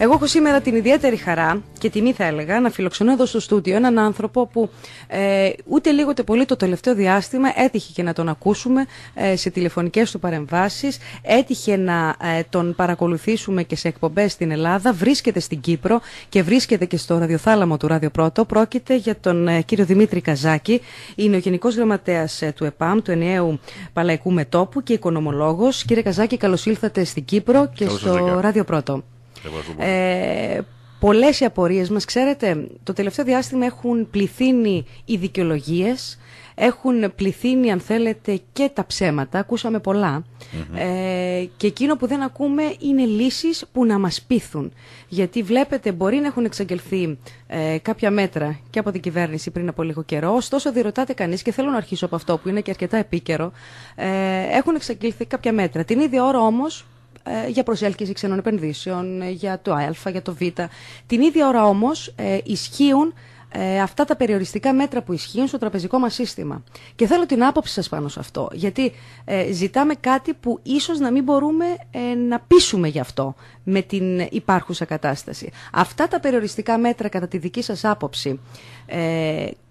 Εγώ έχω σήμερα την ιδιαίτερη χαρά και τιμή, θα έλεγα, να φιλοξενώ εδώ στο στούντιο έναν άνθρωπο που ε, ούτε λίγο ούτε πολύ το τελευταίο διάστημα έτυχε και να τον ακούσουμε ε, σε τηλεφωνικές του παρεμβάσεις, έτυχε να ε, τον παρακολουθήσουμε και σε εκπομπές στην Ελλάδα, βρίσκεται στην Κύπρο και βρίσκεται και στο ραδιοθάλαμο του Ράδιο Πρώτο. Πρόκειται για τον ε, κύριο Δημήτρη Καζάκη, είναι ο Γενικός Γραμματέας του ΕΠΑΜ, του Ενιαίου Παλαϊκού Μετόπου και οικονομολόγος. Κύριε Καζάκη, καλώς ήλθατε στην Κύπρο και στο Ράδιο Πρώτο. Ε, Πολλές οι απορίες μας, ξέρετε, το τελευταίο διάστημα έχουν πληθύνει οι δικαιολογίες, έχουν πληθύνει, αν θέλετε, και τα ψέματα. Ακούσαμε πολλά. Ε, και εκείνο που δεν ακούμε είναι λύσεις που να μας πείθουν. Γιατί βλέπετε, μπορεί να έχουν εξαγγελθεί ε, κάποια μέτρα και από την κυβέρνηση πριν από λίγο καιρό. Ωστόσο, διρωτάται κανείς, και θέλω να αρχίσω από αυτό που είναι και αρκετά επίκαιρο, ε, έχουν εξαγγελθεί κάποια μέτρα. Την ίδια ώρα όμως ε, για προσέλκυση ξενών επενδύσεων, ε, για το Α, για το Β. Την ίδια ώρα όμως ε, ισχύουν αυτά τα περιοριστικά μέτρα που ισχύουν στο τραπεζικό μας σύστημα. Και θέλω την άποψη σας πάνω σε αυτό, γιατί ζητάμε κάτι που ίσως να μην μπορούμε να πείσουμε γι' αυτό με την υπάρχουσα κατάσταση. Αυτά τα περιοριστικά μέτρα, κατά τη δική σας άποψη,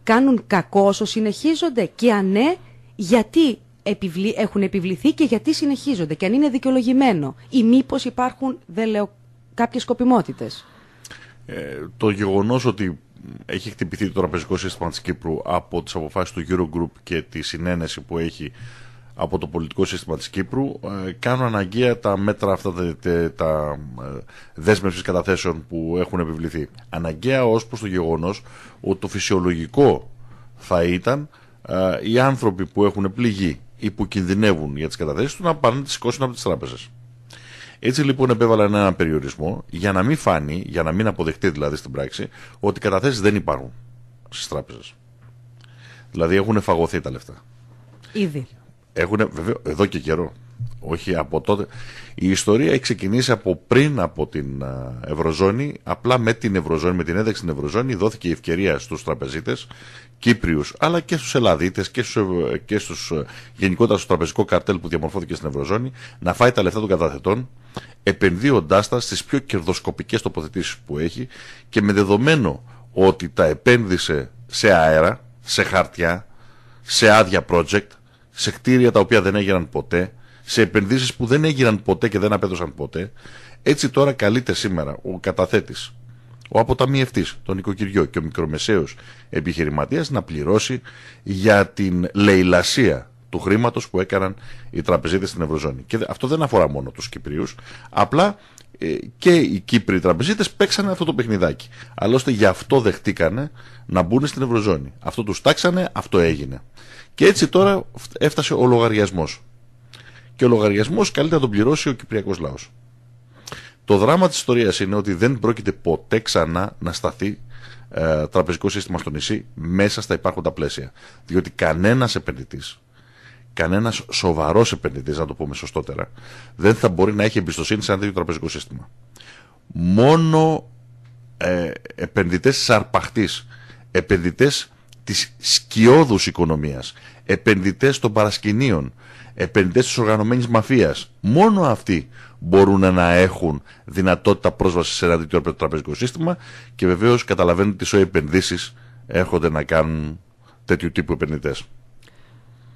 κάνουν κακό όσο συνεχίζονται και αν ναι, γιατί επιβλη... έχουν επιβληθεί και γιατί συνεχίζονται και αν είναι δικαιολογημένο ή μήπως υπάρχουν, δεν λέω, κάποιες σκοπιμότητες. Ε, το γεγονός ότι έχει χτυπηθεί το τραπεζικό σύστημα της Κύπρου από τις αποφάσεις του Eurogroup και τη συνένεση που έχει από το πολιτικό σύστημα της Κύπρου ε, κάνουν αναγκαία τα μέτρα αυτά τα, τα, τα ε, δέσμευσης καταθέσεων που έχουν επιβληθεί. Αναγκαία ως προς το γεγονός ότι το φυσιολογικό θα ήταν ε, οι άνθρωποι που έχουν πληγεί ή που κινδυνεύουν για τις καταθέσεις του να πάνε να τις από τις τράπεζες. Έτσι λοιπόν επέβαλαν έναν περιορισμό για να μην φάνει, για να μην αποδεχτεί δηλαδή στην πράξη, ότι οι καταθέσεις δεν υπάρχουν στις τράπεζες. Δηλαδή έχουν φαγωθεί τα λεφτά. Ήδη. Έχουν, βέβαια, εδώ και καιρό όχι από τότε. Η ιστορία έχει ξεκινήσει από πριν από την Ευρωζώνη, απλά με την Ευρωζώνη, με την ένταξη στην Ευρωζώνη δόθηκε η ευκαιρία στους τραπεζίτες, Κύπριους, αλλά και στους Ελλαδίτες και στους, ε, και στους ε, γενικότερα στο τραπεζικό καρτέλ που διαμορφώθηκε στην Ευρωζώνη, να φάει τα λεφτά των καταθετών, επενδύοντάς τα στις πιο κερδοσκοπικές τοποθετήσεις που έχει και με δεδομένο ότι τα επένδυσε σε αέρα, σε χαρτιά, σε άδεια project, σε κτίρια τα οποία δεν έγιναν ποτέ, σε επενδύσεις που δεν έγιναν ποτέ και δεν απέδωσαν ποτέ. Έτσι τώρα καλείται σήμερα ο καταθέτης, ο αποταμιευτής, τον νοικοκυριό και ο μικρομεσαίος επιχειρηματίας να πληρώσει για την λαιλασία του χρήματος που έκαναν οι τραπεζίτες στην Ευρωζώνη. Και αυτό δεν αφορά μόνο τους Κυπρίους, απλά ε, και οι Κύπροι τραπεζίτες παίξανε αυτό το παιχνιδάκι. Άλλωστε γι' αυτό δεχτήκανε να μπουν στην Ευρωζώνη. Αυτό τους τάξανε, αυτό έγινε. Και έτσι τώρα έφτασε ο λογαριασμός και ο λογαριασμός καλύτερα να τον πληρώσει ο Κυπριακός λαός. Το δράμα της ιστορίας είναι ότι δεν πρόκειται ποτέ ξανά να σταθεί ε, τραπεζικό σύστημα στο νησί μέσα στα υπάρχοντα πλαίσια. Διότι κανένας επενδυτής, κανένας σοβαρός επενδυτής, να το πούμε σωστότερα, δεν θα μπορεί να έχει εμπιστοσύνη σε ένα τέτοιο τραπεζικό σύστημα. Μόνο ε, επενδυτές σαρπαχτής, επενδυτές της σκιώδους οικονομίας, επενδυτές των παρασκηνίων, επενδυτές της οργανωμένης μαφίας. Μόνο αυτοί μπορούν να έχουν δυνατότητα πρόσβασης σε ένα τέτοιο τραπεζικό σύστημα και βεβαίως καταλαβαίνουν τις οι επενδύσεις έρχονται να κάνουν τέτοιου τύπου επενδυτές.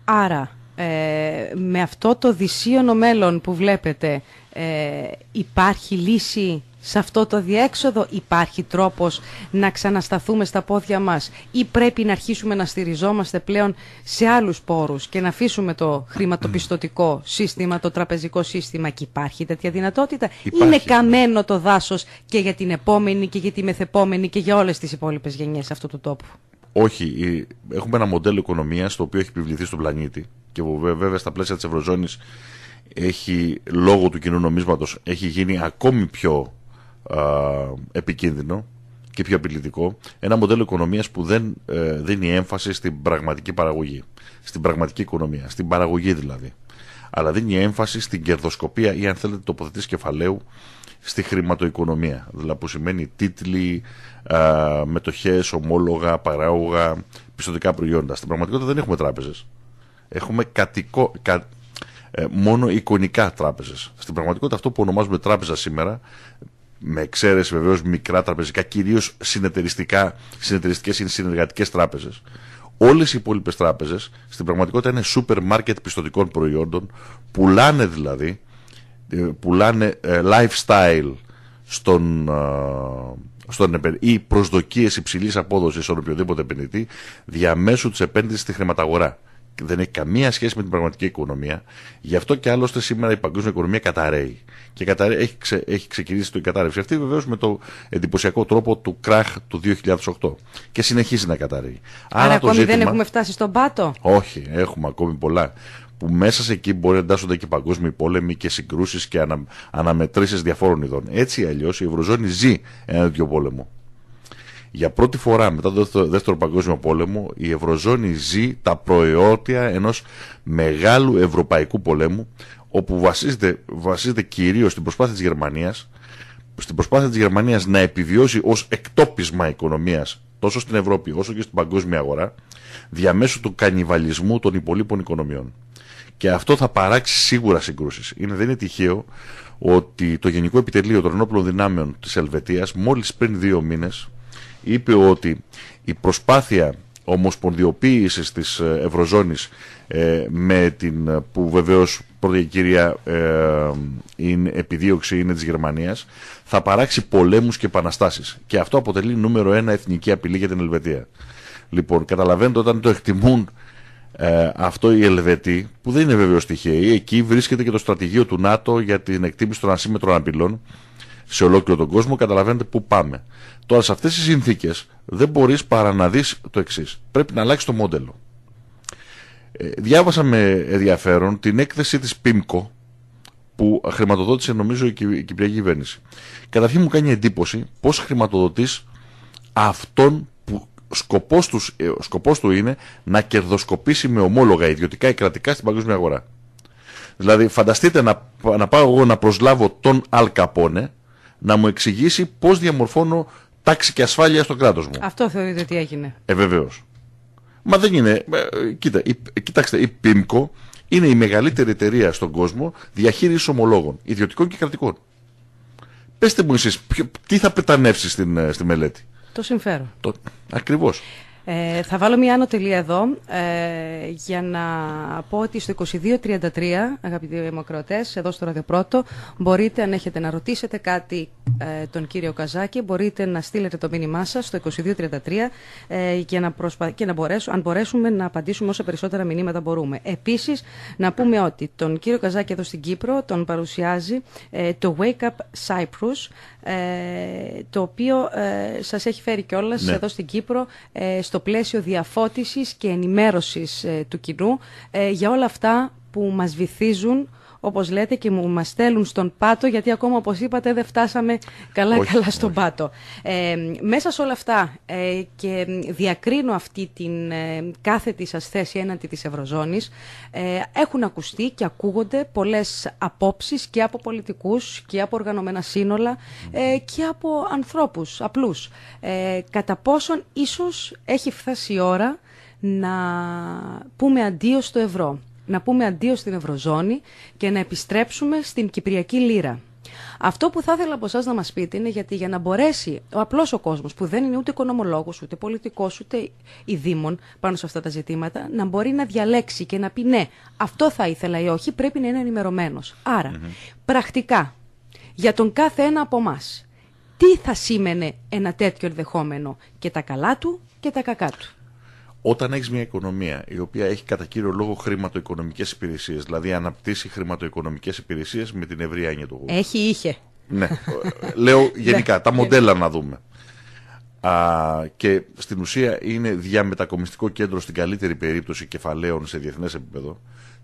Άρα, ε, με αυτό το δυσίωνο μέλλον που βλέπετε, ε, υπάρχει λύση σε αυτό το διέξοδο υπάρχει τρόπος να ξανασταθούμε στα πόδια μας ή πρέπει να αρχίσουμε να στηριζόμαστε πλέον σε άλλους πόρους και να αφήσουμε το χρηματοπιστωτικό σύστημα, το τραπεζικό σύστημα και υπάρχει τέτοια δυνατότητα. Υπάρχει. Είναι καμένο το δάσος και για την επόμενη και για τη μεθεπόμενη και για όλες τις υπόλοιπες γενιές αυτού του τόπου. Όχι, έχουμε ένα μοντέλο οικονομίας το οποίο έχει επιβληθεί στον πλανήτη και βέβαια στα πλαίσια της Ευρωζώνης έχει λόγω του κοινού νομίσματος έχει γίνει ακόμη πιο επικίνδυνο και πιο απειλητικό, ένα μοντέλο οικονομίας που δεν ε, δίνει έμφαση στην πραγματική παραγωγή, στην πραγματική οικονομία, στην παραγωγή δηλαδή, αλλά δίνει έμφαση στην κερδοσκοπία ή αν θέλετε τοποθετής κεφαλαίου στη χρηματοοικονομία, δηλαδή που σημαίνει τίτλοι, α, μετοχές, ομόλογα, παράγωγα, πιστοτικά προϊόντα. Στην πραγματικότητα δεν έχουμε τράπεζες. Έχουμε κατοικό, ε, μόνο εικονικά τράπεζες. Στην πραγματικότητα αυτό που ονομάζουμε τράπεζα σήμερα με εξαίρεση βεβαίως μικρά τραπεζικά, κυρίως συνεταιριστικές ή συνεργατικές τράπεζες. Όλες οι υπόλοιπες τράπεζες στην πραγματικότητα είναι σούπερ μάρκετ πιστοτικών προϊόντων, πουλάνε δηλαδή, ε, πουλάνε ε, lifestyle στον, ε, στον ή προσδοκίες υψηλής απόδοσης στον οποιοδήποτε επενδυτή διαμέσου της επένδυσης στη χρηματαγορά δεν έχει καμία σχέση με την πραγματική οικονομία. Γι' αυτό και άλλωστε σήμερα η παγκόσμια οικονομία καταραίει. Και έχει, έχει ξεκινήσει το η κατάρρευση αυτή βεβαίως με το εντυπωσιακό τρόπο του κράχ του 2008. Και συνεχίζει να καταραίει. Άρα, Άρα ακόμη δεν έχουμε φτάσει στον πάτο. Όχι, έχουμε ακόμη πολλά που μέσα σε εκεί μπορεί να εντάσσονται και παγκόσμιοι πόλεμοι και συγκρούσεις και ανα, αναμετρήσεις διαφόρων ειδών. Έτσι αλλιώς η Ευρωζώνη ζει ένα τέτοιο πόλεμο. Για πρώτη φορά μετά το Δεύτερο Παγκόσμιο Πόλεμο η Ευρωζώνη ζει τα προαιώτια ενός μεγάλου ευρωπαϊκού πολέμου όπου βασίζεται, βασίζεται κυρίως στην προσπάθεια της Γερμανίας στην προσπάθεια της Γερμανίας να επιβιώσει ως εκτόπισμα οικονομίας τόσο στην Ευρώπη όσο και στην παγκόσμια αγορά διαμέσου του κανιβαλισμού των υπολείπων οικονομιών. Και αυτό θα παράξει σίγουρα συγκρούσεις. Είναι, δεν είναι τυχαίο ότι το Γενικό Επιτελείο των Ενόπλων Δυνάμεων της Ελβετίας μόλις πριν δύο μήνες είπε ότι η προσπάθεια ομοσπονδιοποίησης της ε, Ευρωζώνης ε, με την ε, που βεβαίως πρώτη κυρία ε, είναι, επιδίωξη είναι της Γερμανίας θα παράξει πολέμους και επαναστάσεις και αυτό αποτελεί νούμερο ένα εθνική απειλή για την Ελβετία. Λοιπόν, καταλαβαίνετε όταν το εκτιμούν ε, αυτό η Ελβετοί, που δεν είναι βέβαιο τυχαίοι, εκεί βρίσκεται και το στρατηγείο του ΝΑΤΟ για την εκτίμηση των ασύμετρων απειλών, σε ολόκληρο τον κόσμο, καταλαβαίνετε πού πάμε. Τώρα σε αυτές τις συνθήκες δεν μπορείς παρά να δεις το εξής. Πρέπει να αλλάξεις το μοντέλο. Ε, διάβασα με ενδιαφέρον την έκθεση της ΠΙΜΚΟ που χρηματοδότησε νομίζω η, Κυ η Κυπριακή κυβέρνηση. Καταρχήν μου κάνει εντύπωση πώς χρηματοδοτείς αυτόν που σκοπός, ε, σκοπός του είναι να κερδοσκοπήσει με ομόλογα ιδιωτικά ή κρατικά στην παγκόσμια αγορά. Δηλαδή φανταστείτε να, να πάω εγώ να προσλάβω τον Αλκαπόνε να μου εξηγήσει πώς διαμορφώνω τάξη και ασφάλεια στο κράτος μου. Αυτό θεωρείτε ότι έγινε. Ε, βεβαίως. Μα δεν είναι. Ε, κοίτα, η, κοιτάξτε, η PIMCO είναι η μεγαλύτερη εταιρεία στον κόσμο διαχείρισης ομολόγων, ιδιωτικών και κρατικών. Πετε μου εσείς, τι θα πετανεύσει στην, ε, στη μελέτη. Το συμφέρον. Ακριβώς. Ε, θα βάλω μια άνω τελεία εδώ ε, για να πω ότι στο 2233, αγαπητοί δημοκρατές, εδώ στο Ραδιοπρώτο, μπορείτε αν έχετε να ρωτήσετε κάτι ε, τον κύριο Καζάκη, μπορείτε να στείλετε το μήνυμά σας στο 2233 και, ε, να προσπα... και να αν μπορέσουμε να απαντήσουμε όσα περισσότερα μηνύματα μπορούμε. Επίσης, να πούμε ότι τον κύριο Καζάκη εδώ στην Κύπρο τον παρουσιάζει ε, το Wake Up Cyprus, ε, το οποίο ε, σας έχει φέρει κιόλας ναι. εδώ στην Κύπρο ε, στο πλαίσιο διαφώτισης και ενημέρωσης του κοινού για όλα αυτά που μας βυθίζουν όπως λέτε, και μου μας στέλνουν στον πάτο, γιατί ακόμα, όπως είπατε, δεν φτάσαμε καλά-καλά στον πάτο. Ε, μέσα σε όλα αυτά ε, και διακρίνω αυτή την ε, κάθετη σας θέση έναντι της Ευρωζώνης, έχουν ακουστεί και ακούγονται πολλές απόψεις και από πολιτικούς και από οργανωμένα σύνολα και από ανθρώπους απλούς. Κατά πόσον ίσως έχει φτάσει η ώρα να πούμε αντίο στο ευρώ να πούμε αντίο στην Ευρωζώνη και να επιστρέψουμε στην Κυπριακή Λύρα. Αυτό που θα ήθελα από εσάς να μας πείτε είναι γιατί για να μπορέσει ο απλός ο κόσμος που δεν είναι ούτε οικονομολόγος, ούτε πολιτικός, ούτε ειδήμων πάνω σε αυτά τα ζητήματα, να μπορεί να διαλέξει και να πει ναι, αυτό θα ήθελα ή όχι, πρέπει να είναι ενημερωμένος. Άρα, πρακτικά, για τον κάθε ένα από εμάς, τι θα σήμαινε ένα τέτοιο ενδεχόμενο και τα καλά του και τα κακά του. Όταν έχεις μια οικονομία η οποία έχει κατά κύριο λόγο χρηματοοικονομικές υπηρεσίες, δηλαδή αναπτύσσει χρηματοοικονομικές υπηρεσίες με την ευρία έννοια του Έχει, είχε. Ναι. Λέω ναι. γενικά, τα μοντέλα να δούμε. και στην ουσία είναι διαμετακομιστικό κέντρο στην καλύτερη περίπτωση κεφαλαίων σε διεθνές επίπεδο.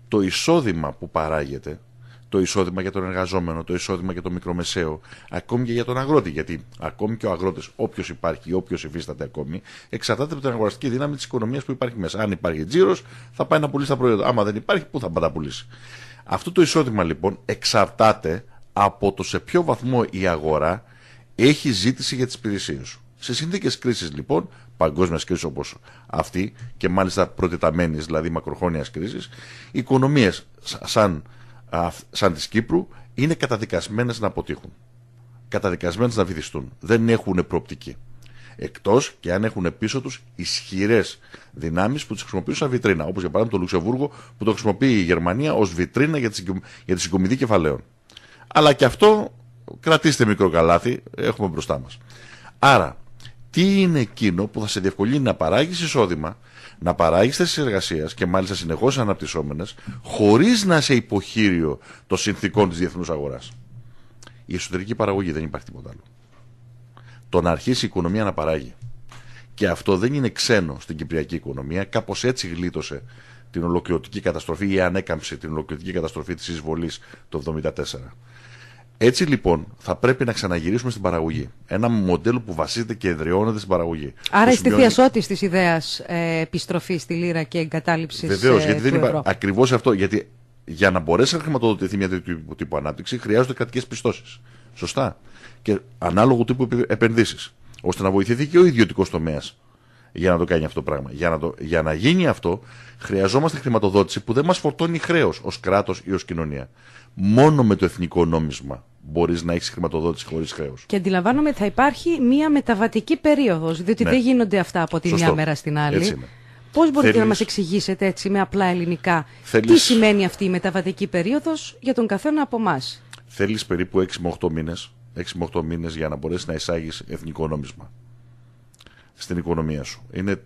Το εισόδημα που παράγεται το εισόδημα για τον εργαζόμενο, το εισόδημα για τον μικρομεσαίο, ακόμη και για τον αγρότη. Γιατί ακόμη και ο αγρότης, όποιος υπάρχει ή όποιος υφίσταται ακόμη, εξαρτάται από την αγοραστική δύναμη της οικονομίας που υπάρχει μέσα. Αν υπάρχει τζίρος, θα πάει να πουλήσει τα προϊόντα. Άμα δεν υπάρχει, πού θα πάει πουλήσει. Αυτό το εισόδημα λοιπόν εξαρτάται από το σε ποιο βαθμό η αγορά έχει ζήτηση για τις υπηρεσίες Σε συνθήκες κρίσης λοιπόν, παγκόσμιας κρίσης όπως αυτή και μάλιστα προτεταμένης δηλαδή μακροχρόνιας κρίσης, οι οικονομίε σαν σαν της Κύπρου είναι καταδικασμένες να αποτύχουν. Καταδικασμένες να βυθιστούν. Δεν έχουν προοπτική. Εκτός και αν έχουν πίσω τους ισχυρές δυνάμεις που τις χρησιμοποιούν σαν βιτρίνα. όπως για παράδειγμα το Λουξεμβούργο που το χρησιμοποιεί η Γερμανία ως βιτρίνα για τη συγκομιδή κεφαλαίων. Αλλά και αυτό κρατήστε μικρό καλάθι, έχουμε μπροστά μας. Άρα, τι είναι εκείνο που θα σε διευκολύνει να παράγεις εισόδημα να παράγεις θέσεις εργασίας και μάλιστα συνεχώς αναπτυσσόμενες, χωρίς να σε υποχείριο των συνθήκων της διεθνούς αγοράς. Η εσωτερική παραγωγή δεν υπάρχει τίποτα άλλο. Το να αρχίσει η οικονομία να παράγει. Και αυτό δεν είναι ξένο στην κυπριακή οικονομία. Κάπως έτσι γλίτωσε την ολοκληρωτική καταστροφή ή ανέκαμψε την ολοκληρωτική καταστροφή της εισβολής το 1974. Έτσι λοιπόν θα πρέπει να ξαναγυρίσουμε στην παραγωγή. Ένα μοντέλο που βασίζεται και εδραιώνεται στην παραγωγή. Άρα στη θειασότης της ιδέας ε, επιστροφή στη λύρα και εγκατάλειψης. Βεβαίως, ε, γιατί δεν είπα Ακριβώς αυτό. Γιατί για να μπορέσει να χρηματοδοτηθεί μια τέτοιου τύπου ανάπτυξη χρειάζονται κρατικές πιστώσεις. Σωστά. Και ανάλογου τύπου επενδύσεις. Ώστε να βοηθηθεί και ο ιδιωτικός τομέας για να το κάνει αυτό το πράγμα. Για να, το, για να γίνει αυτό, χρειαζόμαστε χρηματοδότηση που δεν μας φορτώνει χρέος ως κράτος ή ως κοινωνία μόνο με το εθνικό νόμισμα μπορείς να έχεις χρηματοδότηση χωρίς χρέος. Και αντιλαμβάνομαι ότι θα υπάρχει μία μεταβατική περίοδος, διότι ναι. δεν γίνονται αυτά από τη μια μέρα στην άλλη. Πώς μπορείτε να μας εξηγήσετε έτσι με απλά ελληνικά τι σημαίνει αυτή η μεταβατική περίοδος για τον καθένα από εμάς. Θέλεις περίπου 6 8 6 με 8 μήνε για να μπορέσεις να εισάγεις εθνικό νόμισμα στην οικονομία σου. Είναι ε,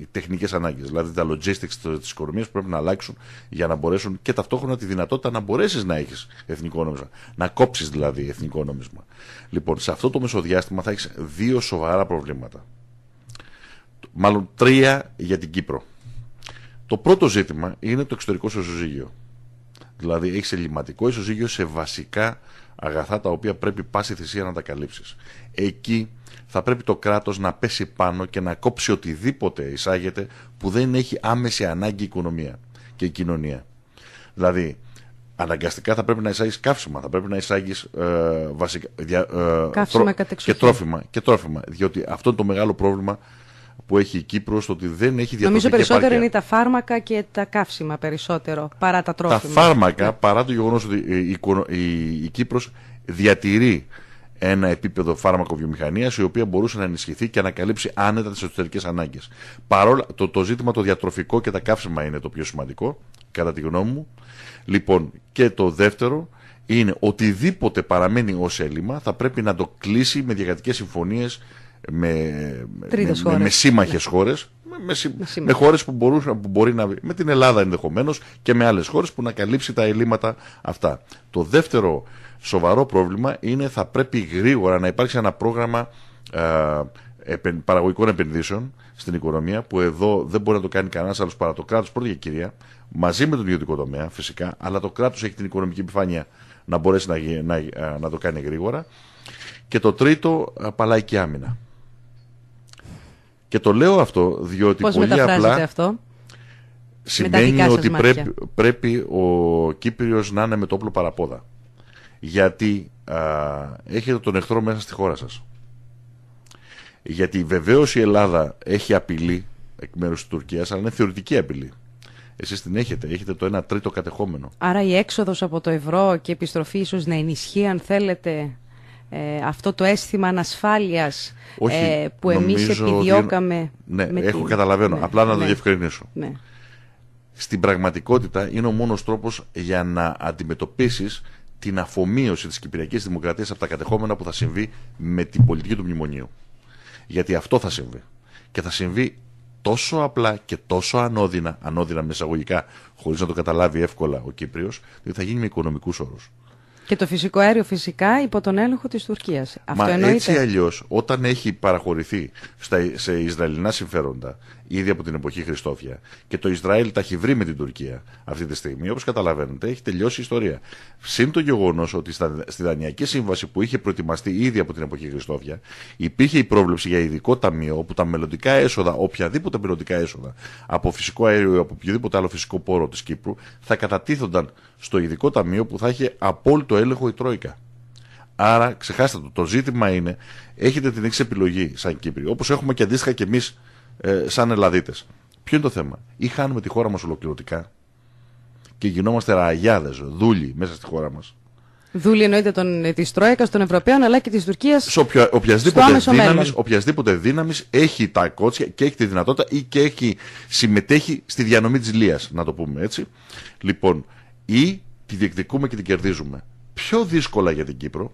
οι τεχνικές ανάγκες. Δηλαδή τα logistics της οικονομία που πρέπει να αλλάξουν για να μπορέσουν και ταυτόχρονα τη δυνατότητα να μπορέσεις να έχεις εθνικό νόμισμα. Να κόψεις δηλαδή εθνικό νόμισμα. Λοιπόν, σε αυτό το μεσοδιάστημα θα έχεις δύο σοβαρά προβλήματα. Μάλλον τρία για την Κύπρο. Το πρώτο ζήτημα είναι το εξωτερικό σου ισοζύγιο. Δηλαδή έχεις ελληματικό ισοζύγιο σε βασικά αγαθά τα οποία πρέπει πάση θυσία να τα καλύψεις. Εκεί θα πρέπει το κράτος να πέσει πάνω και να κόψει οτιδήποτε εισάγεται που δεν έχει άμεση ανάγκη η οικονομία και η κοινωνία. Δηλαδή, αναγκαστικά θα πρέπει να εισάγεις καύσιμα, θα πρέπει να εισάγεις ε, βασικά. ε, και, τρόφιμα, και τρόφιμα. Διότι αυτό είναι το μεγάλο πρόβλημα που έχει η Κύπρος, το ότι δεν έχει διατροφή. Νομίζω περισσότερο είναι τα φάρμακα και τα καύσιμα περισσότερο, παρά τα τρόφιμα. Τα φάρμακα, παρά το γεγονός ότι η, η, η, η Κύπρος διατηρεί ένα επίπεδο επίπεδο φάρμακο-βιομηχανίας η οποία μπορούσε να ενισχυθεί και να καλύψει άνετα τις εσωτερικές ανάγκες. Παρόλα το, το ζήτημα το διατροφικό και τα καύσιμα είναι το πιο σημαντικό, κατά τη γνώμη μου. Λοιπόν, και το δεύτερο είναι οτιδήποτε παραμένει ως έλλειμμα θα πρέπει να το κλείσει με διακατοικέ συμφωνίες με, ναι. με, με σύμμαχες χώρες, με, χώρες που, που μπορεί να με την Ελλάδα ενδεχομένως και με άλλες χώρες που να καλύψει τα ελλείμματα αυτά. Το δεύτερο σοβαρό πρόβλημα είναι θα πρέπει γρήγορα να υπάρξει ένα πρόγραμμα επεν, παραγωγικών επενδύσεων στην οικονομία που εδώ δεν μπορεί να το κάνει κανένας άλλος παρά το κράτος πρώτη και κυρία, μαζί με τον ιδιωτικό τομέα φυσικά, αλλά το κράτος έχει την οικονομική επιφάνεια να μπορέσει να, να, να, να το κάνει γρήγορα. Και το τρίτο, παλάει και άμυνα. Και το λέω αυτό διότι Πώς πολύ απλά αυτό? σημαίνει ότι πρέπει, πρέπει ο Κύπριος να είναι με το όπλο παραπόδα. Γιατί α, έχετε τον εχθρό μέσα στη χώρα σας. Γιατί βεβαίως η Ελλάδα έχει απειλή εκ μέρους της Τουρκίας, αλλά είναι θεωρητική απειλή. Εσείς την έχετε, έχετε το 1 τρίτο κατεχόμενο. Άρα η έξοδος από το ευρώ και η επιστροφή ίσως να ενισχύει, αν θέλετε, ε, αυτό το αίσθημα ανασφάλειας ε, που εμείς επιδιώκαμε. Ναι, έχω καταλαβαίνω. Ναι, απλά να το ναι, διευκρινίσω. Ναι. Στην πραγματικότητα είναι ο μόνος τρόπος για να αντιμετωπίσεις την αφομείωση της Κυπριακής Δημοκρατίας από τα κατεχόμενα που θα συμβεί με την πολιτική του μνημονίου. Γιατί αυτό θα συμβεί. Και θα συμβεί τόσο απλά και τόσο ανώδυνα, ανώδυνα με εισαγωγικά, χωρίς να το καταλάβει εύκολα ο Κύπριος, διότι θα γίνει με οικονομικούς όρους. Και το φυσικό αέριο φυσικά υπό τον έλεγχο της Τουρκίας. Αυτό Μα εννοείται. Έτσι αλλιώς, όταν έχει παραχωρηθεί στα, σε Ισραηλινά συμφέροντα, ήδη από την εποχή Χριστόφια, και το Ισραήλ τα έχει βρει με την Τουρκία αυτή τη στιγμή, όπως καταλαβαίνετε, έχει τελειώσει η ιστορία. Συν το γεγονός ότι στα, στη Δανειακή Σύμβαση που είχε προετοιμαστεί ήδη από την εποχή Χριστόφια, υπήρχε η πρόβλεψη για ειδικό ταμείο όπου τα μελλοντικά έσοδα, οποιαδήποτε μελλοντικά έσοδα από φυσικό αέριο ή από οποιοδήποτε άλλο φυσικό πόρο της Κύπρου, θα κατατίθονταν στο ειδικό ταμείο που θα είχε απόλυτο έλεγχο η Τρόικα. Άρα ξεχάστε το. Το ζήτημα είναι, έχετε την έξι επιλογή σαν Κύπριοι. όπως έχουμε και αντίστοιχα και εμείς ε, σαν Ελλαδίτες. Ποιο είναι το θέμα, ή χάνουμε τη χώρα μας ολοκληρωτικά και γινόμαστε ραγιάδες, δούλοι μέσα στη χώρα μας. Δούλοι εννοείται ε, της Τρόικας, των Ευρωπαίων αλλά και της Τουρκίας. Σε οποια, οποιασδήποτε, έχει τα κότσια και έχει τη δυνατότητα ή και έχει, συμμετέχει στη διανομή της Λίας, να το πούμε έτσι. Λοιπόν, ή τη διεκδικούμε και την κερδίζουμε πιο δύσκολα για την Κύπρο.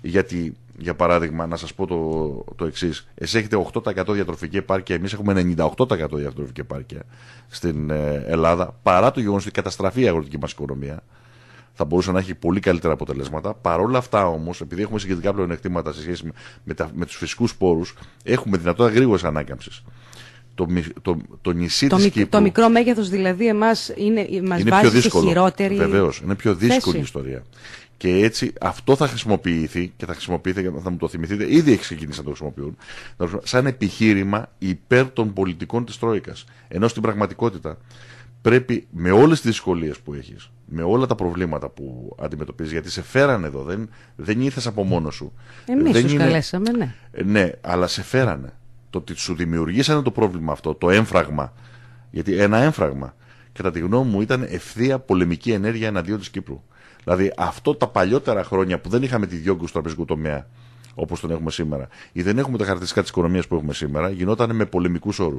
Γιατί, για παράδειγμα, να σας πω το, το εξής: Εσείς έχετε 8% διατροφική επάρκεια, εμείς έχουμε 98% διατροφική επάρκεια στην ε, Ελλάδα. Παρά το γεγονός ότι καταστραφεί η αγροτική μας οικονομία, θα μπορούσε να έχει πολύ καλύτερα αποτελέσματα. Παρ' όλα αυτά όμως, επειδή έχουμε συγκριτικά πλεονεκτήματα σε σχέση με, με τους φυσικούς πόρους, έχουμε δυνατότητα γρήγορης ανάκαμψης το, το, το νησί το, της Κύπρου... Το μικρό μέγεθος δηλαδή εμάς είναι, μας είναι βάζει πιο δύσκολο, στη χειρότερη Βεβαίως, είναι πιο δύσκολη θέση. ιστορία. Και έτσι αυτό θα χρησιμοποιηθεί και θα χρησιμοποιηθεί, θα μου το θυμηθείτε, ήδη έχει ξεκινήσει να το χρησιμοποιούν, σαν επιχείρημα υπέρ των πολιτικών της Τρόικας. Ενώ στην πραγματικότητα πρέπει με όλες τις δυσκολίες που έχεις, με όλα τα προβλήματα που αντιμετωπίζεις, γιατί σε φέρανε εδώ, δεν, δεν ήρθες από μόνος σου. Εμείς δεν τους είναι... καλέσαμε, ναι. Ναι, αλλά σε φέρανε. Το ότι σου δημιουργήσανε το πρόβλημα αυτό, το έμφραγμα. Γιατί ένα έμφραγμα, κατά τη γνώμη μου, ήταν ευθεία πολεμική ενέργεια εναντίον της Κύπρου. Δηλαδή, αυτό τα παλιότερα χρόνια που δεν είχαμε τη διόγκου του τραπεζικού τομέα όπως τον έχουμε σήμερα ή δεν έχουμε τα χαρακτηριστικά της οικονομίας που έχουμε σήμερα, γινόταν με πολεμικούς όρους.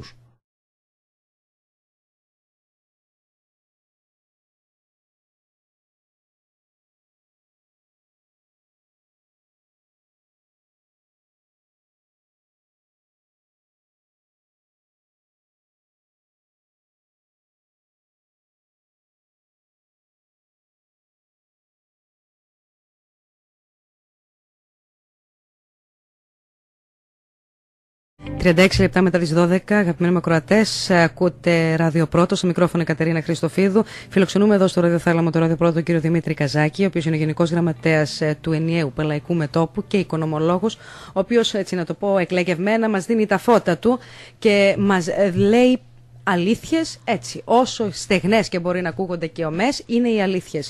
36 λεπτά μετά τις 12, αγαπημένοι μακροατές, ακούτε ράδιο πρώτο. Στο μικρόφωνο Κατερίνα Χριστοφίδου. Φιλοξενούμε εδώ στο ραδιοθάλαμο το ράδιο πρώτο τον κύριο Δημήτρη Καζάκη, ο οποίος είναι ο γενικός γραμματέας ε, του ενιαίου πελαϊκού μετόπου και οικονομολόγος, ο οποίος, έτσι να το πω εκλεγευμένα, μας δίνει τα φώτα του και μας ε, λέει αλήθειες έτσι, όσο στεγνές και μπορεί να ακούγονται και ομές είναι οι αλήθειες.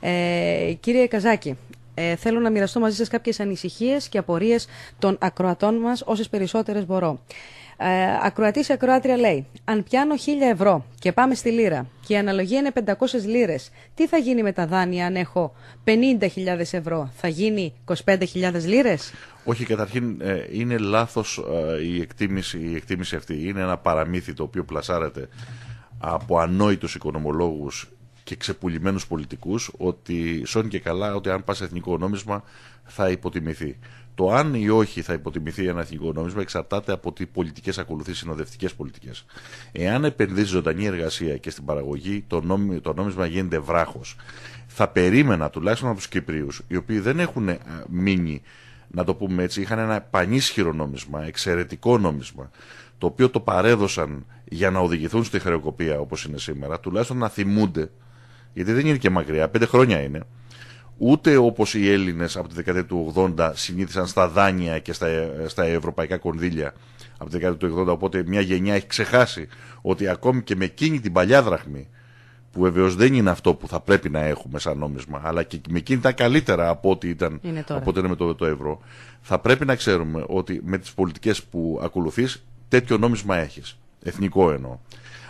Ε, κύριε Καζάκη, ε, θέλω να μοιραστώ μαζί σας κάποιες ανησυχίες και απορίες των ακροατών μας, όσες περισσότερες μπορώ. Ε, ακροατής ακροάτρια λέει, αν πιάνω 1000 ευρώ και πάμε στη λίρα και η αναλογία είναι 500 λίρες, τι θα γίνει με τα δάνεια αν έχω 50.000 ευρώ, θα γίνει 25.000 λίρες? Όχι, καταρχήν ε, είναι λάθος ε, η, εκτίμηση, η εκτίμηση αυτή, είναι ένα παραμύθι το οποίο πλασάρεται από ανόητους οικονομολόγους και ξεπουλημένους πολιτικούς ότι σώνει και καλά ότι αν πας εθνικό νόμισμα θα υποτιμηθεί. Το αν ή όχι θα υποτιμηθεί ένα εθνικό νόμισμα εξαρτάται από τι πολιτικές ακολουθεί συνοδευτικές πολιτικές. Εάν επενδύσει ζωντανή εργασία και στην παραγωγή, το, νόμι, το νόμισμα γίνεται βράχος. Θα περίμενα τουλάχιστον από τους Κυπρίους, οι οποίοι δεν έχουν ε, μείνει, να το πούμε έτσι, είχαν ένα πανίσχυρο νόμισμα, εξαιρετικό νόμισμα, το οποίο το παρέδωσαν για να οδηγηθούν στη χρεοκοπία όπως είναι σήμερα, τουλάχιστον να θυμούνται γιατί δεν είναι και μακριά, πέντε χρόνια είναι, ούτε όπως οι Έλληνες από τη δεκαετία του 80 συνήθισαν στα δάνεια και στα, στα ευρωπαϊκά κονδύλια από τη δεκαετία του 80, οπότε μια γενιά έχει ξεχάσει ότι ακόμη και με εκείνη την παλιά δραχμή, που βεβαίως δεν είναι αυτό που θα πρέπει να έχουμε σαν νόμισμα, αλλά και με εκείνη τα καλύτερα από ό,τι ήταν είναι από ό,τι είναι με το, το ευρώ, θα πρέπει να ξέρουμε ότι με τις πολιτικές που ακολουθείς, τέτοιο νόμισμα έχεις, Εθνικό εννοώ.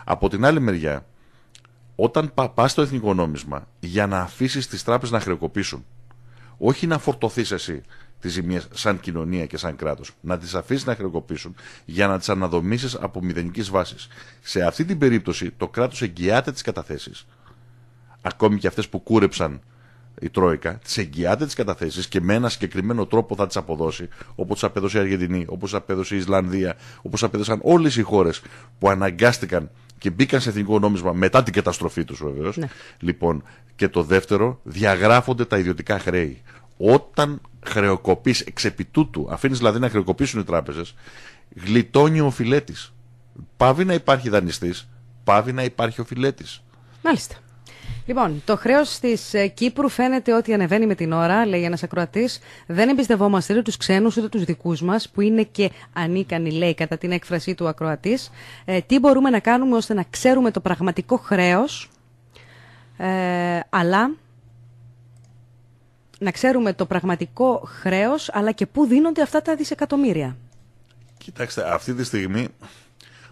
Από την άλλη μεριά, όταν πα στο εθνικό νόμισμα για να αφήσεις τις τράπεζες να χρεοκοπήσουν, όχι να φορτωθείς εσύ τις ζημίες σαν κοινωνία και σαν κράτος, να τις αφήσεις να χρεοκοπήσουν για να τις αναδομήσεις από μηδενικής βάσης. Σε αυτή την περίπτωση το κράτος εγγυάται τις καταθέσεις. Ακόμη και αυτές που κούρεψαν η Τρόικα, τις εγγυάται τις καταθέσεις και με ένα συγκεκριμένο τρόπο θα τις αποδώσει, όπως τις απέδωσε η Αργεντινή, όπως απέδωσε η Ισλανδία, όπως απέδωσαν όλες οι χώρες που αναγκάστηκαν και μπήκαν σε εθνικό νόμισμα μετά την καταστροφή τους βεβαίως. Ναι. Λοιπόν, και το δεύτερο, διαγράφονται τα ιδιωτικά χρέη. Όταν χρεοκοπείς εξ επιτούτου, αφήνεις δηλαδή να χρεοκοπήσουν οι τράπεζες, γλιτώνει ο φιλέτη. Πάβει να υπάρχει δανειστής, πάβει να υπάρχει ο φιλέτη. Μάλιστα. Λοιπόν, το χρέος της ε, Κύπρου φαίνεται ότι ανεβαίνει με την ώρα, λέει ένας ακροατής. Δεν εμπιστευόμαστε ούτε τους ξένους ούτε τους δικούς μας, που είναι και ανίκανοι, λέει κατά την έκφρασή του ακροατής. Ε, τι μπορούμε να κάνουμε ώστε να ξέρουμε το πραγματικό χρέος, ε, αλλά να ξέρουμε το πραγματικό χρέος, αλλά και πού δίνονται αυτά τα δισεκατομμύρια. Κοιτάξτε, αυτή τη στιγμή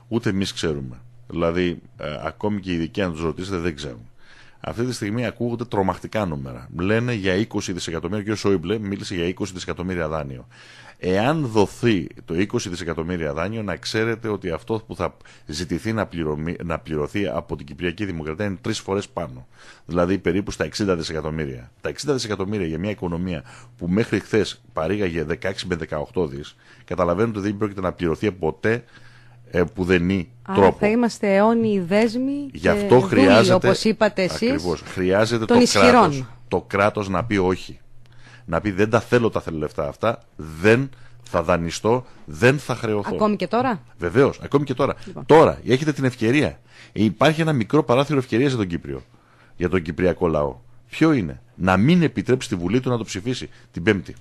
ούτε εμείς ξέρουμε. Δηλαδή, ε, ακόμη και οι ειδικοί, αν τους ρωτήσετε, δεν ξέρουν. Αυτή τη στιγμή ακούγονται τρομακτικά νούμερα. Λένε για 20 δισεκατομμύρια, και ο Σόιμπλε μίλησε για 20 δισεκατομμύρια δάνειο. Εάν δοθεί το 20 δισεκατομμύρια δάνειο, να ξέρετε ότι αυτό που θα ζητηθεί να, πληρωμη, να πληρωθεί από την Κυπριακή Δημοκρατία είναι τρεις φορές πάνω. Δηλαδή περίπου στα 60 δισεκατομμύρια. Τα 60 δισεκατομμύρια για μια οικονομία που μέχρι χθες παρήγαγε 16 με 18 δις, καταλαβαίνετε ότι δεν πρόκειται να πληρωθεί ποτέ ε, δεν είναι τρόπο. Θα είμαστε αιώνιοι δέσμοι Γι' αυτό χρειάζεται, όπως είπατε εσείς, ακριβώς, χρειάζεται το κράτος, το κράτος να πει όχι. Να πει δεν τα θέλω τα θέλω λεφτά αυτά, δεν θα δανειστώ, δεν θα χρεωθώ. Ακόμη και τώρα. Βεβαίως, ακόμη και τώρα. Λοιπόν. Τώρα έχετε την ευκαιρία. Υπάρχει ένα μικρό παράθυρο ευκαιρίας για τον Κύπριο. Για τον Κυπριακό λαό. Ποιο είναι, να μην επιτρέψει τη Βουλή του να το ψηφίσει την Πέμπτη.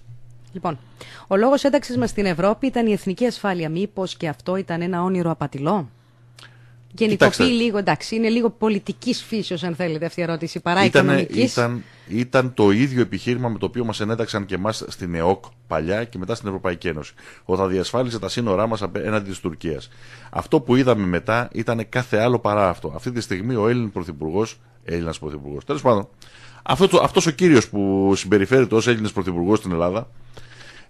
Λοιπόν, ο λόγος ένταξης μας στην Ευρώπη ήταν η εθνική ασφάλεια. Μήπως και αυτό ήταν ένα όνειρο απατηλό. Γενικοποιεί λίγο, εντάξει, είναι λίγο πολιτικής φύση αν θέλετε, αυτή η ερώτηση παρά Ήτανε, ήταν, ήταν το ίδιο επιχείρημα με το οποίο μας ενέταξαν και εμάς στην ΕΟΚ παλιά και μετά στην Ευρωπαϊκή Ένωση. Όταν διασφάλισε τα σύνορά μας έναντι της Τουρκίας. Αυτό που είδαμε μετά ήταν κάθε άλλο παρά αυτό. Αυτή τη στιγμή ο Έλλην Πρωθυπουργός, Έλληνας Πρωθυπουργός, τέλος πάντων, αυτό, αυτός ο κύριος που συμπεριφέρεται ως Έλληνε Πρωθυπουργός στην Ελλάδα,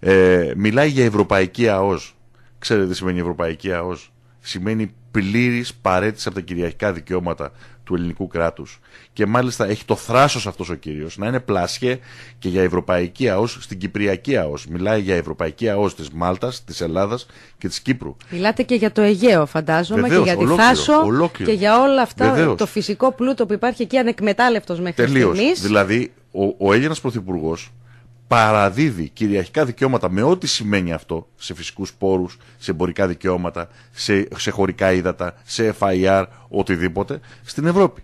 ε, μιλάει για Ευρωπαϊκή ΑΟΣ. Ξέρετε τι σημαίνει Ευρωπαϊκή ΑΟΣ. Σημαίνει πλήρης παρέτηση από τα κυριαρχικά δικαιώματα του ελληνικού κράτους. Και μάλιστα έχει το θράσος αυτός ο κύριος να είναι πλάσχε και για Ευρωπαϊκή ΑΟΣ στην Κυπριακή ΑΟΣ. Μιλάει για Ευρωπαϊκή ΑΟΣ της Μάλτας, της Ελλάδας και της Κύπρου. Μιλάτε και για το Αιγαίο, φαντάζομαι, και για τη Θάσο και για όλα αυτά. Το φυσικό πλούτο που υπάρχει εκεί ανεκμετάλλευτος μέχρι στιγμής. Δηλαδή, ο, ο Έλληνας Πρωθυπουργός παραδίδει κυριαρχικά δικαιώματα με ό,τι σημαίνει αυτό σε φυσικούς πόρους, σε εμπορικά δικαιώματα, σε, σε χωρικά ύδατα, σε FIR, οτιδήποτε, στην Ευρώπη.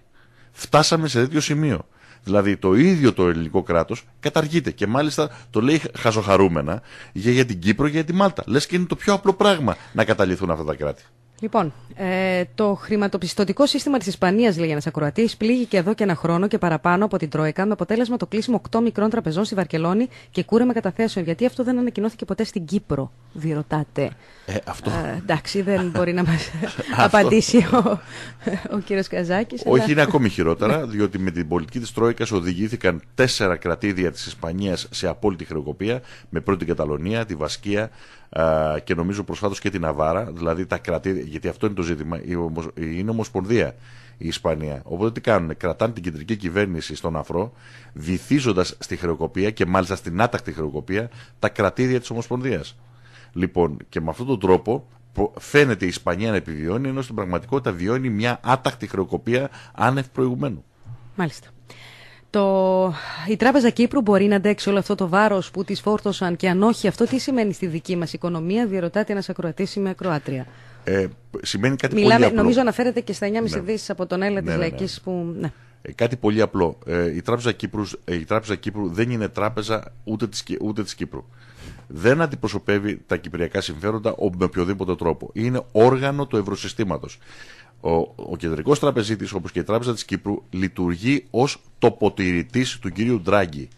Φτάσαμε σε τέτοιο σημείο. Δηλαδή το ίδιο το ελληνικό κράτος καταργείται και μάλιστα το λέει χαζοχαρούμενα για, για την Κύπρο και για τη Μάλτα. Λες και είναι το πιο απλό πράγμα να καταληθούν αυτά τα κράτη. Λοιπόν, ε, το χρηματοπιστωτικό σύστημα της Ισπανίας, λέει ένας ακροατής, πλήγηκε εδώ και ένα χρόνο και παραπάνω από την Τρόικα με αποτέλεσμα το κλείσιμο 8 μικρών τραπεζών στη Βαρκελόνη και κούρεμα καταθέσεων. Γιατί αυτό δεν ανακοινώθηκε ποτέ στην Κύπρο, διερωτάτε. Ε, αυτό. Ε, εντάξει, δεν μπορεί να μας απαντήσει ο, ο κύριος Καζάκης. Όχι, είναι ακόμη χειρότερα, διότι με την πολιτική της Τρόικας οδηγήθηκαν τέσσερα κρατήδια της Ισπανίας σε απόλυτη χρεοκοπία, με πρώτη την Καταλωνία, τη Βασκία ε, και νομίζω προσφάτως και την Αβάρα, δηλαδή τα κρατήδια γιατί αυτό είναι το ζήτημα, είναι ομοσπονδία η Ισπανία. Οπότε τι κάνουν, κρατάνε την κεντρική κυβέρνηση στον αφρό, βυθίζοντας στη χρεοκοπία και μάλιστα στην άτακτη χρεοκοπία τα κρατήδια της Ομοσπονδίας. Λοιπόν, και με αυτόν τον τρόπο φαίνεται η Ισπανία να επιβιώνει, ενώ στην πραγματικότητα βιώνει μια άτακτη χρεοκοπία άνευ προηγουμένου. Μάλιστα. Το... Η Τράπεζα Κύπρου μπορεί να αντέξει όλο αυτό το βάρος που της φόρτωσαν και αν όχι, αυτό τι σημαίνει στη δική μας οικονομία, διερωτάται ένας ακροατής ή με ακροάτρια. Ε, σημαίνει κάτι Μιλάμε, πολύ απλό. Νομίζω αναφέρεται και στα 9,5 ναι. από τον Έλα ναι, τη ναι, ναι. που. Ναι. Ε, κάτι πολύ απλό. Ε, η, τράπεζα ε, η Τράπεζα Κύπρου δεν είναι τράπεζα ούτε της, ούτε της Κύπρου. Δεν αντιπροσωπεύει τα κυπριακά συμφέροντα με οποιοδήποτε τρόπο. Είναι όργανο του ευρωσυστήματος. Ο, ο κεντρικός τραπεζίτης, όπως και η Τράπεζα της Κύπρου, λειτουργεί ως τοποτηρητής του κυρίου Ντράγκη.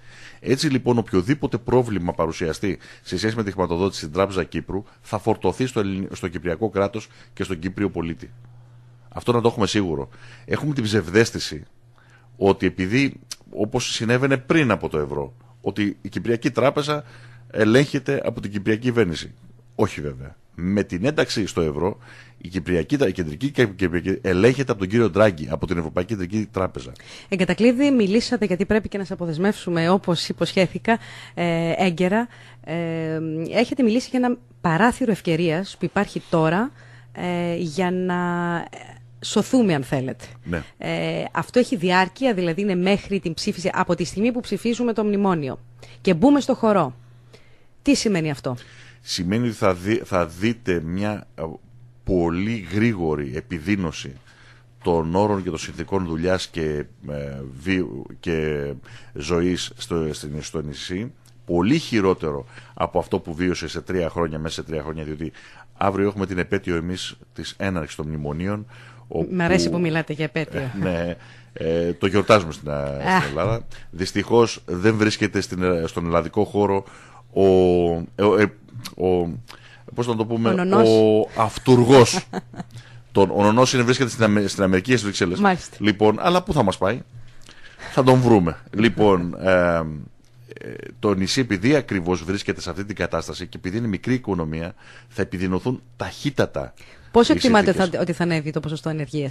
Έτσι λοιπόν, οποιοδήποτε πρόβλημα παρουσιαστεί σε σχέση με τη χρηματοδότηση στην Τράπεζα Κύπρου θα φορτωθεί στο, κυπριακό κράτος και στον Κύπριο πολίτη. Αυτό να το έχουμε σίγουρο. Έχουμε την ψευδέστηση ότι επειδή, όπως συνέβαινε πριν από το ευρώ, ότι η Κυπριακή Τράπεζα ελέγχεται από την Κυπριακή κυβέρνηση. Όχι βέβαια. Με την ένταξη στο ευρώ, η Κυπριακή η Κεντρική Κυπριακή ελέγχεται από τον κύριο Ντράγκη, από την Ευρωπαϊκή Κεντρική Τράπεζα. Εγκατακλείδη, μιλήσατε γιατί πρέπει και να σα αποδεσμεύσουμε όπως υποσχέθηκα ε, έγκαιρα. Ε, έχετε μιλήσει για ένα παράθυρο ευκαιρίας που υπάρχει τώρα ε, για να σωθούμε αν θέλετε. Ναι. Ε, αυτό έχει διάρκεια, δηλαδή είναι μέχρι την ψήφιση από τη στιγμή που ψηφίζουμε το μνημόνιο και μπούμε στο χορό. Τι σημαίνει αυτό σημαίνει ότι θα, θα δείτε μια ε, πολύ γρήγορη επιδείνωση των όρων και των συνθηκών δουλειάς και, ε, και ζωής στο, στο νησί πολύ χειρότερο από αυτό που βίωσε σε τρία χρόνια, μέσα σε τρία χρόνια, διότι αύριο έχουμε την επέτειο εμείς της έναρξης των μνημονίων. Όπου, Μ' αρέσει που μιλάτε για επέτειο. Ε, ναι, ε, το γιορτάζουμε στην, Ελλάδα. Δυστυχώς δεν βρίσκεται στην, ε, στον ελλαδικό χώρο ο, ε, ο πώς να το ο αυτούργος. τον, ο νονός είναι, βρίσκεται στην, στην Αμερική, στις Βρυξέλλες. Λοιπόν, αλλά πού θα μας πάει. Θα τον βρούμε. λοιπόν, ε, ε το νησί επειδή ακριβώς βρίσκεται σε αυτή την κατάσταση και επειδή είναι μικρή οικονομία, θα επιδεινωθούν ταχύτατα. Πόσο εκτιμάτε ότι θα ανέβει το ποσοστό ενεργείας,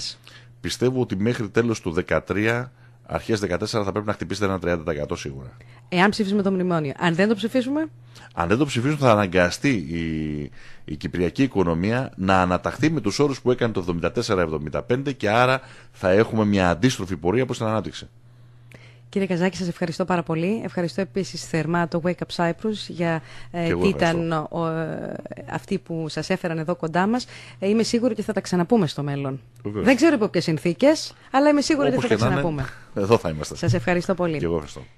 Πιστεύω ότι μέχρι τέλος του 2013 Αρχέ 14 θα πρέπει να χτυπήσετε ένα 30% σίγουρα. Εάν ψηφίσουμε το μνημόνιο. Αν δεν το ψηφίσουμε. Αν δεν το ψηφίσουμε, θα αναγκαστεί η, η κυπριακή οικονομία να αναταχθεί με τους όρους που έκανε το 74-75 και άρα θα έχουμε μια αντίστροφη πορεία προς την ανάπτυξη. Κύριε Καζάκη, σας ευχαριστώ πάρα πολύ. Ευχαριστώ επίσης θερμά το Wake Up Cyprus για ε, τι ήταν ο, ε, αυτοί που σας έφεραν εδώ κοντά μας. Ε, είμαι σίγουρη ότι θα τα ξαναπούμε στο μέλλον. Δεν ξέρω υπό ποιες συνθήκες, αλλά είμαι σίγουρη ότι θα τα ξαναπούμε. Εδώ θα είμαστε. Σας ευχαριστώ πολύ. εγώ ευχαριστώ.